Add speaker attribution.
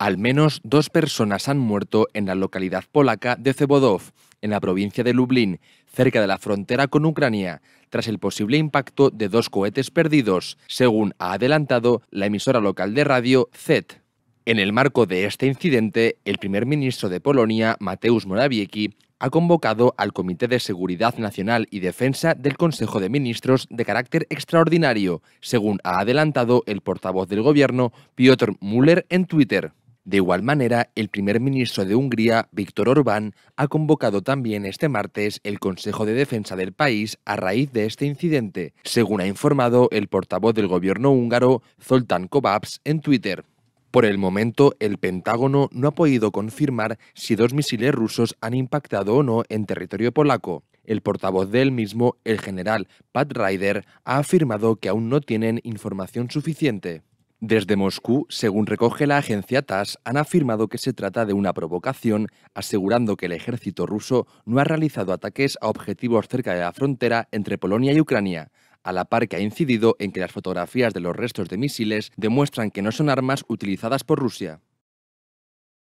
Speaker 1: Al menos dos personas han muerto en la localidad polaca de Cebodov, en la provincia de Lublin, cerca de la frontera con Ucrania, tras el posible impacto de dos cohetes perdidos, según ha adelantado la emisora local de radio ZET. En el marco de este incidente, el primer ministro de Polonia, Mateusz Morawiecki, ha convocado al Comité de Seguridad Nacional y Defensa del Consejo de Ministros de carácter extraordinario, según ha adelantado el portavoz del Gobierno, Piotr Müller, en Twitter. De igual manera, el primer ministro de Hungría, Víctor Orbán, ha convocado también este martes el Consejo de Defensa del país a raíz de este incidente, según ha informado el portavoz del gobierno húngaro, Zoltán Kovács, en Twitter. Por el momento, el Pentágono no ha podido confirmar si dos misiles rusos han impactado o no en territorio polaco. El portavoz del mismo, el general Pat Ryder, ha afirmado que aún no tienen información suficiente. Desde Moscú, según recoge la agencia TASS, han afirmado que se trata de una provocación, asegurando que el ejército ruso no ha realizado ataques a objetivos cerca de la frontera entre Polonia y Ucrania, a la par que ha incidido en que las fotografías de los restos de misiles demuestran que no son armas utilizadas por Rusia.